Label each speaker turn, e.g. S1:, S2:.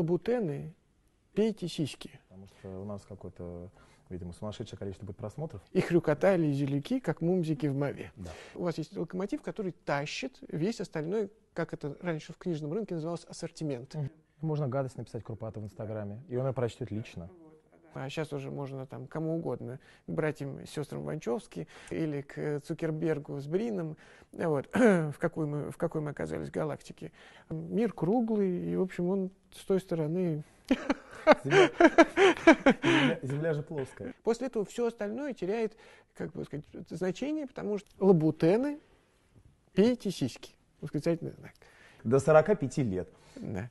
S1: лабутены, пейте сиськи.
S2: Потому что у нас какой-то, видимо, сумасшедшее количество будет просмотров.
S1: И хрюкота или зелюки, как мумзики в мове. Да. У вас есть локомотив, который тащит весь остальной, как это раньше в книжном рынке называлось, ассортимент.
S2: Можно гадость написать Курпату в Инстаграме, и он ее прочтет лично.
S1: А сейчас уже можно там кому угодно, к братьям и сестрам Ванчовски или к Цукербергу с Брином, вот, в, какой мы, в какой мы оказались галактике. Мир круглый, и, в общем, он с той стороны... Земля, земля, же плоская. После этого все остальное теряет, как бы сказать, значение, потому что лабутены, пейте сиськи. Восклицательный знак. До 45 лет. Да.